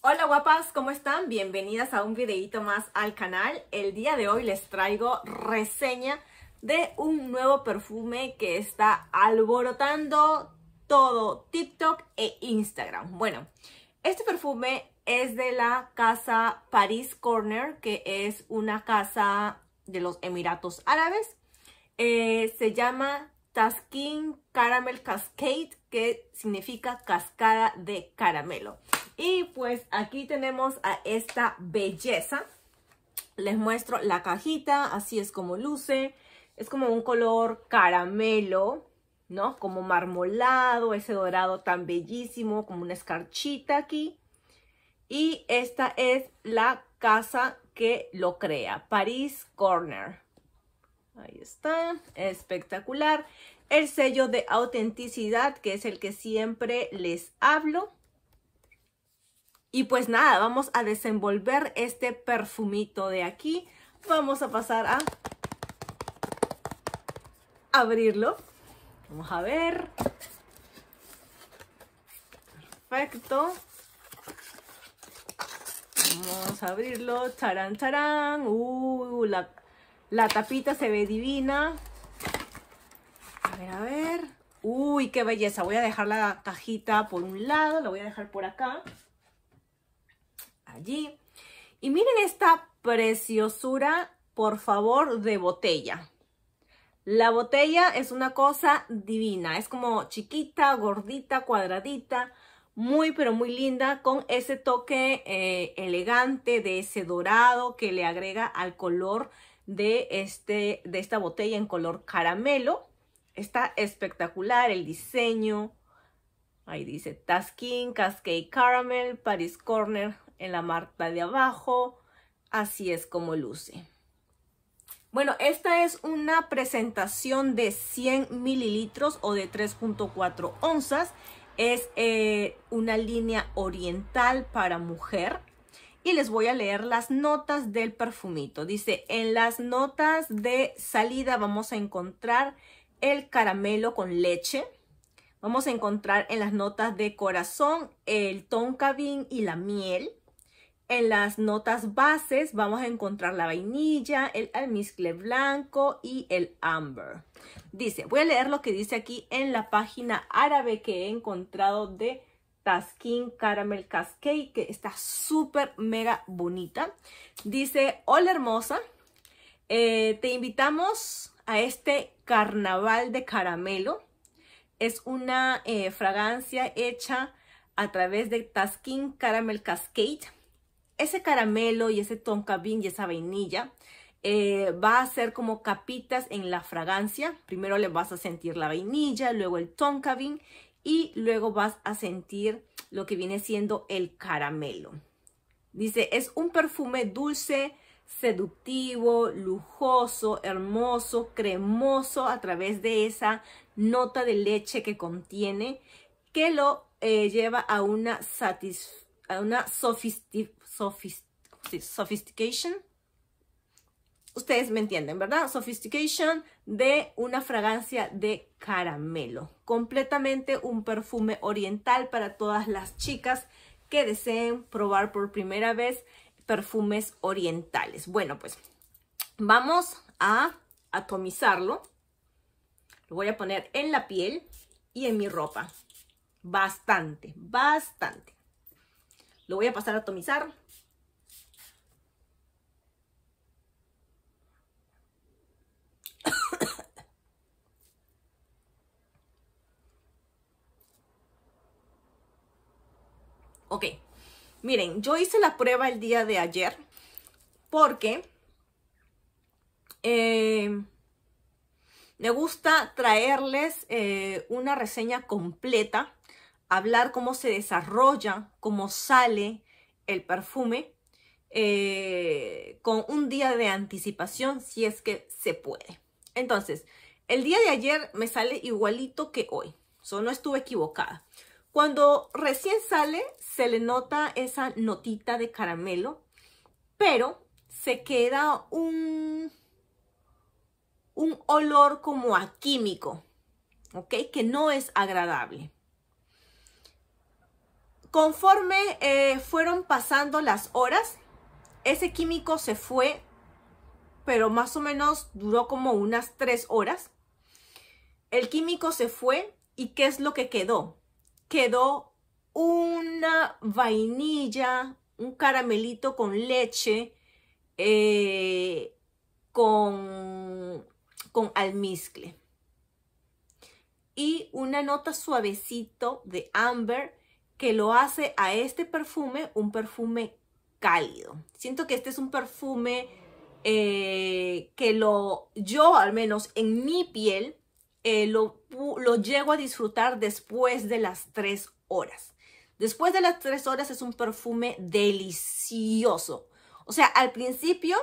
Hola guapas, ¿cómo están? Bienvenidas a un videito más al canal. El día de hoy les traigo reseña de un nuevo perfume que está alborotando todo TikTok e Instagram. Bueno, este perfume es de la casa Paris Corner, que es una casa de los Emiratos Árabes. Eh, se llama Taskin Caramel Cascade, que significa cascada de caramelo. Y pues aquí tenemos a esta belleza. Les muestro la cajita, así es como luce. Es como un color caramelo, ¿no? Como marmolado, ese dorado tan bellísimo, como una escarchita aquí. Y esta es la casa que lo crea, Paris Corner. Ahí está, espectacular. El sello de autenticidad, que es el que siempre les hablo. Y pues nada, vamos a desenvolver este perfumito de aquí. Vamos a pasar a abrirlo. Vamos a ver. Perfecto. Vamos a abrirlo. Charán, charán. Uh, la, la tapita se ve divina. A ver, a ver. Uy, qué belleza. Voy a dejar la cajita por un lado. La voy a dejar por acá. Y miren esta preciosura, por favor, de botella. La botella es una cosa divina, es como chiquita, gordita, cuadradita, muy pero muy linda con ese toque eh, elegante de ese dorado que le agrega al color de, este, de esta botella en color caramelo. Está espectacular el diseño. Ahí dice Taskin, Cascade Caramel, Paris Corner en la marca de abajo. Así es como luce. Bueno, esta es una presentación de 100 mililitros o de 3.4 onzas. Es eh, una línea oriental para mujer. Y les voy a leer las notas del perfumito. Dice, en las notas de salida vamos a encontrar el caramelo con leche. Vamos a encontrar en las notas de corazón el toncabín y la miel. En las notas bases vamos a encontrar la vainilla, el almizcle blanco y el amber. Dice, voy a leer lo que dice aquí en la página árabe que he encontrado de Taskin Caramel Cascade, que está súper mega bonita. Dice, hola hermosa, eh, te invitamos a este carnaval de caramelo. Es una eh, fragancia hecha a través de Taskin Caramel Cascade ese caramelo y ese tonka y esa vainilla eh, va a ser como capitas en la fragancia. Primero le vas a sentir la vainilla, luego el tonka y luego vas a sentir lo que viene siendo el caramelo. Dice, es un perfume dulce, seductivo, lujoso, hermoso, cremoso a través de esa nota de leche que contiene, que lo eh, lleva a una, sofisticación. una sofistic sophistication. Ustedes me entienden, ¿verdad? Sophistication de una fragancia de caramelo. Completamente un perfume oriental para todas las chicas que deseen probar por primera vez perfumes orientales. Bueno, pues vamos a atomizarlo. Lo voy a poner en la piel y en mi ropa. Bastante, bastante. Lo voy a pasar a atomizar Ok, miren, yo hice la prueba el día de ayer porque eh, me gusta traerles eh, una reseña completa, hablar cómo se desarrolla, cómo sale el perfume eh, con un día de anticipación si es que se puede. Entonces, el día de ayer me sale igualito que hoy, so, no estuve equivocada. Cuando recién sale, se le nota esa notita de caramelo, pero se queda un, un olor como a químico, ¿ok? Que no es agradable. Conforme eh, fueron pasando las horas, ese químico se fue, pero más o menos duró como unas tres horas. El químico se fue y ¿qué es lo que quedó? quedó una vainilla, un caramelito con leche, eh, con, con almizcle. Y una nota suavecito de amber que lo hace a este perfume un perfume cálido. Siento que este es un perfume eh, que lo, yo al menos en mi piel, eh, lo, lo llego a disfrutar después de las tres horas. Después de las tres horas es un perfume delicioso. O sea, al principio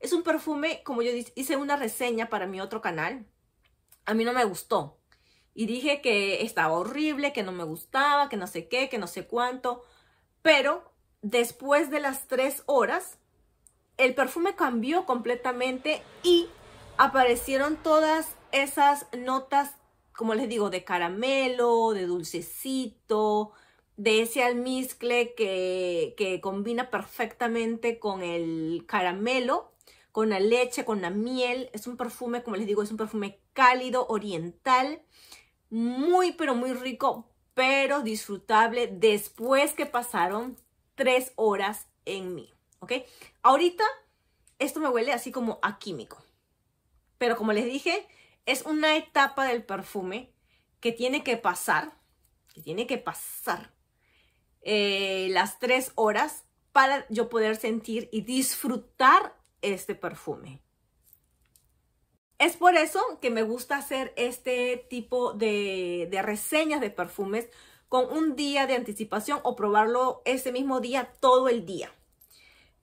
es un perfume, como yo hice una reseña para mi otro canal, a mí no me gustó. Y dije que estaba horrible, que no me gustaba, que no sé qué, que no sé cuánto. Pero después de las tres horas, el perfume cambió completamente y aparecieron todas esas notas, como les digo, de caramelo, de dulcecito, de ese almizcle que, combina perfectamente con el caramelo, con la leche, con la miel. Es un perfume, como les digo, es un perfume cálido, oriental, muy pero muy rico, pero disfrutable después que pasaron tres horas en mí, ¿ok? Ahorita esto me huele así como a químico, pero como les dije, es una etapa del perfume que tiene que pasar, que tiene que pasar eh, las tres horas para yo poder sentir y disfrutar este perfume. Es por eso que me gusta hacer este tipo de, reseñas de perfumes con un día de anticipación o probarlo ese mismo día todo el día.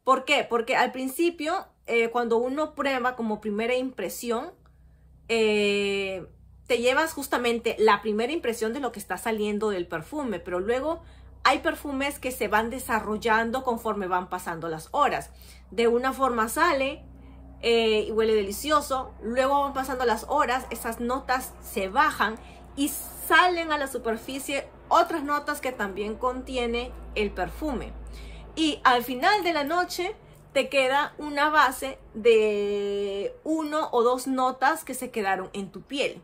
¿Por qué? Porque al principio, eh, cuando uno prueba como primera impresión, eh, te llevas justamente la primera impresión de lo que está saliendo del perfume, pero luego hay perfumes que se van desarrollando conforme van pasando las horas. De una forma sale eh, y huele delicioso, luego van pasando las horas, esas notas se bajan y salen a la superficie otras notas que también contiene el perfume. Y al final de la noche te queda una base de uno o dos notas que se quedaron en tu piel.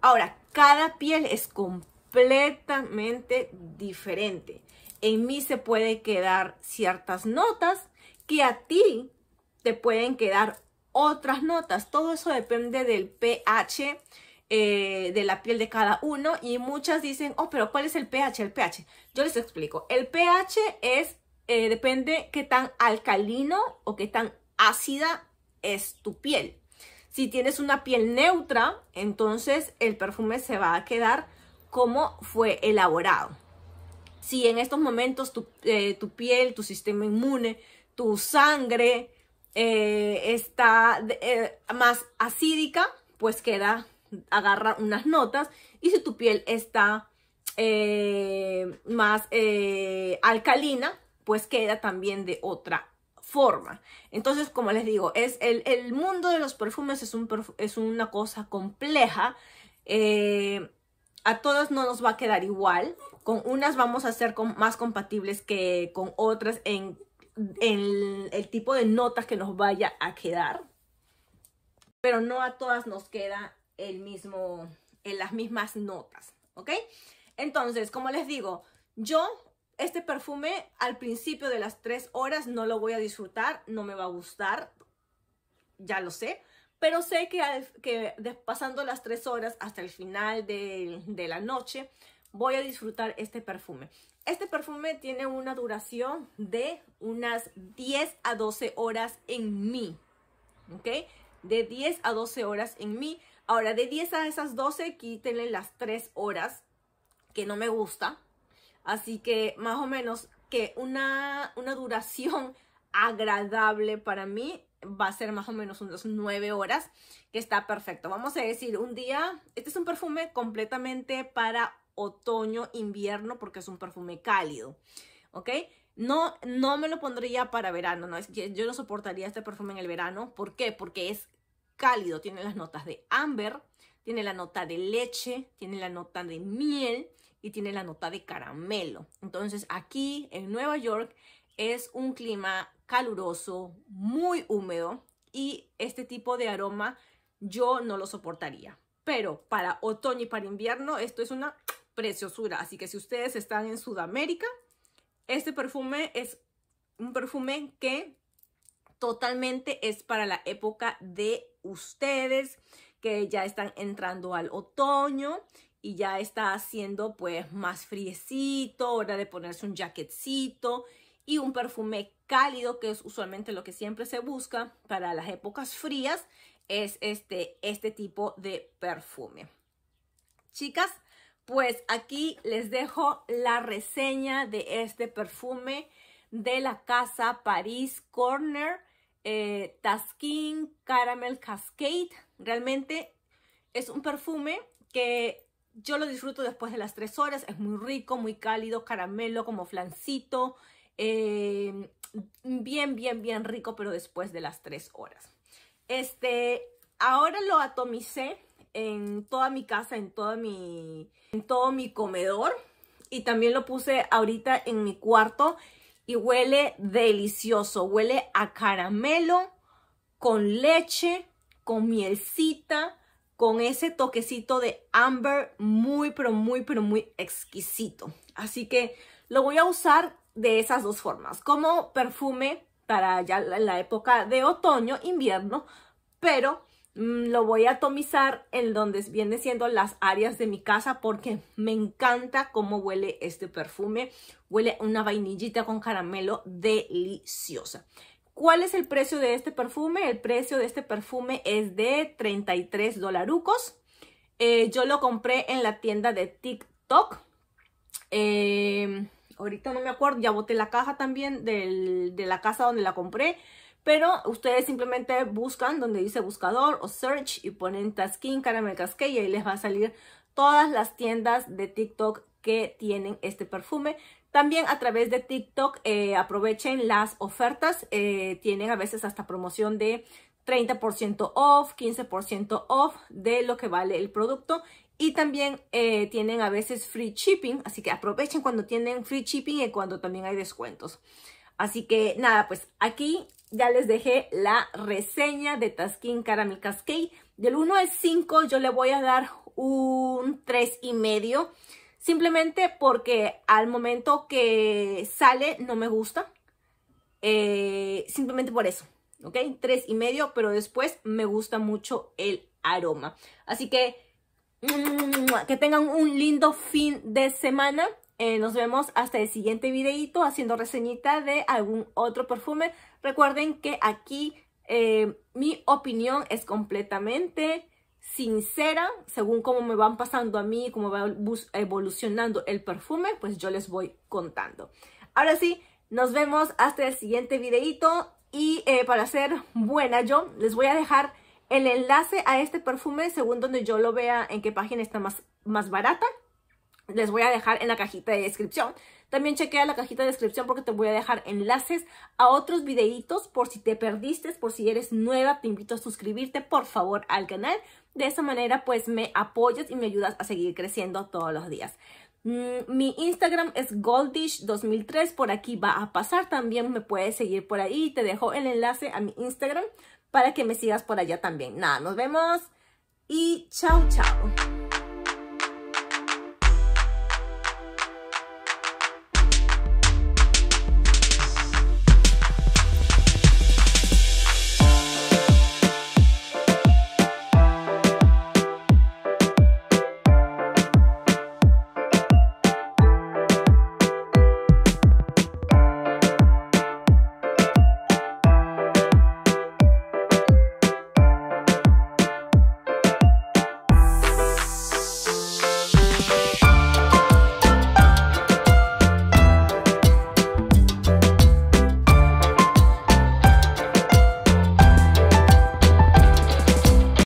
Ahora, cada piel es completamente diferente. En mí se pueden quedar ciertas notas que a ti te pueden quedar otras notas. Todo eso depende del pH eh, de la piel de cada uno y muchas dicen, oh, pero ¿cuál es el pH? El pH. Yo les explico. El pH es eh, depende qué tan alcalino o qué tan ácida es tu piel. Si tienes una piel neutra, entonces el perfume se va a quedar como fue elaborado. Si en estos momentos tu, eh, piel, tu sistema inmune, tu sangre eh, está más acídica, pues queda, agarra unas notas. Y si tu piel está más alcalina, pues queda también de otra forma. Entonces, como les digo, es el, mundo de los perfumes es, es una cosa compleja. Eh, a todas no nos va a quedar igual. Con unas vamos a ser más compatibles que con otras en, el, tipo de notas que nos vaya a quedar. Pero no a todas nos queda el mismo, en las mismas notas, ¿ok? Entonces, como les digo, yo este perfume al principio de las tres horas no lo voy a disfrutar, no me va a gustar, ya lo sé, pero sé que, pasando las tres horas hasta el final de, de la noche voy a disfrutar este perfume. Este perfume tiene una duración de unas 10 a 12 horas en mí, ¿ok? De 10 a 12 horas en mí. Ahora, de 10 a esas 12, quítenle las 3 horas que no me gusta, Así que más o menos que una, duración agradable para mí va a ser más o menos unas 9 horas, que está perfecto. Vamos a decir, un día, este es un perfume completamente para otoño, invierno, porque es un perfume cálido, ¿ok? No, no me lo pondría para verano, ¿no? Es que yo no soportaría este perfume en el verano. ¿Por qué? Porque es cálido, tiene las notas de amber, tiene la nota de leche, tiene la nota de miel, y tiene la nota de caramelo. Entonces aquí en Nueva York es un clima caluroso, muy húmedo y este tipo de aroma yo no lo soportaría. Pero para otoño y para invierno esto es una preciosura. Así que si ustedes están en Sudamérica, este perfume es un perfume que totalmente es para la época de ustedes que ya están entrando al otoño y ya está haciendo pues más friecito, hora de ponerse un jaquecito y un perfume cálido que es usualmente lo que siempre se busca para las épocas frías es este, este tipo de perfume. Chicas, pues aquí les dejo la reseña de este perfume de la casa Paris Corner eh, Taskin Caramel Cascade. Realmente es un perfume que yo lo disfruto después de las tres horas, es muy rico, muy cálido, caramelo, como flancito, eh, bien, bien, bien rico, pero después de las tres horas. Este, ahora lo atomicé en toda mi casa, en mi, en todo mi comedor y también lo puse ahorita en mi cuarto y huele delicioso, huele a caramelo con leche, con mielcita, con ese toquecito de amber muy, pero muy, pero muy exquisito. Así que lo voy a usar de esas dos formas, como perfume para ya la época de otoño, invierno, pero mm, lo voy a atomizar en donde vienen siendo las áreas de mi casa porque me encanta cómo huele este perfume. Huele una vainillita con caramelo deliciosa. ¿Cuál es el precio de este perfume? El precio de este perfume es de 33 dolarucos. Eh, yo lo compré en la tienda de TikTok. Em, ahorita no me acuerdo, ya boté la caja también de la casa donde la compré. Pero ustedes simplemente buscan donde dice buscador o search y ponen Taskin Caramel CASQUE y ahí les va a salir todas las tiendas de TikTok que tienen este perfume. También a través de TikTok eh, aprovechen las ofertas, eh, tienen a veces hasta promoción de 30% off, 15% off de lo que vale el producto y también eh, tienen a veces free shipping, así que aprovechen cuando tienen free shipping y cuando también hay descuentos. Así que nada, pues aquí ya les dejé la reseña de Taskin Caramel Cascade. Del 1 al 5 yo le voy a dar un 3 y medio simplemente porque al momento que sale no me gusta. Eh, simplemente por eso, ¿ok? Tres y medio, pero después me gusta mucho el aroma. Así que que tengan un lindo fin de semana. Eh, nos vemos hasta el siguiente videito haciendo reseñita de algún otro perfume. Recuerden que aquí eh, mi opinión es completamente sincera, según cómo me van pasando a mí, cómo va evolucionando el perfume, pues yo les voy contando. Ahora sí, nos vemos hasta el siguiente videito y eh, para ser buena yo les voy a dejar el enlace a este perfume según donde yo lo vea en qué página está más, más barata. Les voy a dejar en la cajita de descripción. También chequea la cajita de descripción porque te voy a dejar enlaces a otros videitos por si te perdiste, por si eres nueva, te invito a suscribirte por favor al canal de esa manera pues me apoyas y me ayudas a seguir creciendo todos los días. Mm, mi Instagram es goldish2003, por aquí va a pasar, también me puedes seguir por ahí, te dejo el enlace a mi Instagram para que me sigas por allá también. Nada, nos vemos y chao, chao.